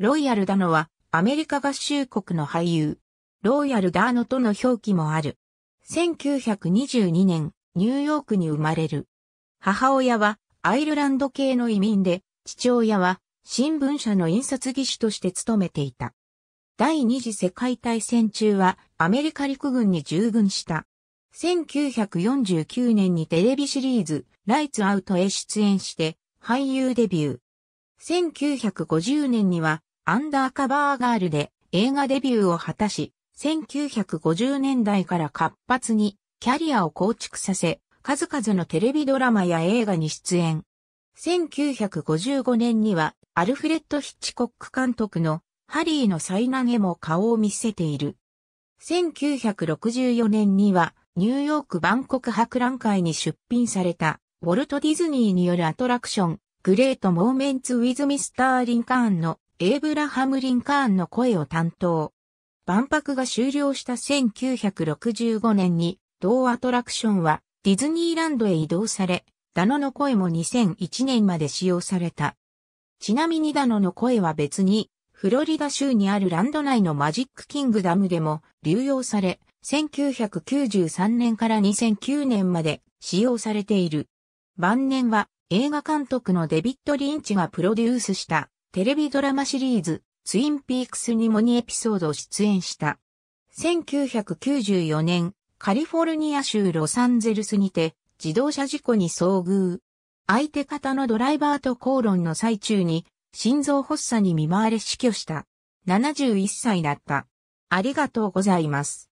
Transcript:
ロイヤルダノはアメリカ合衆国の俳優。ロイヤルダーノとの表記もある。1922年、ニューヨークに生まれる。母親はアイルランド系の移民で、父親は新聞社の印刷技師として勤めていた。第二次世界大戦中はアメリカ陸軍に従軍した。1949年にテレビシリーズ、ライツアウトへ出演して、俳優デビュー。1950年にはアンダーカバーガールで映画デビューを果たし、1950年代から活発にキャリアを構築させ、数々のテレビドラマや映画に出演。1955年にはアルフレッド・ヒッチコック監督のハリーの災難へも顔を見せている。1964年にはニューヨーク万国博覧会に出品されたウォルト・ディズニーによるアトラクショングレート・モーメンツ・ウィズ・ミスター・リンカーンのエイブラハム・リンカーンの声を担当。万博が終了した1965年に同アトラクションはディズニーランドへ移動され、ダノの声も2001年まで使用された。ちなみにダノの声は別に、フロリダ州にあるランド内のマジックキングダムでも流用され、1993年から2009年まで使用されている。晩年は映画監督のデビッド・リンチがプロデュースしたテレビドラマシリーズツインピークスにもニエピソードを出演した。1994年、カリフォルニア州ロサンゼルスにて自動車事故に遭遇。相手方のドライバーと口論の最中に心臓発作に見舞われ死去した。71歳だった。ありがとうございます。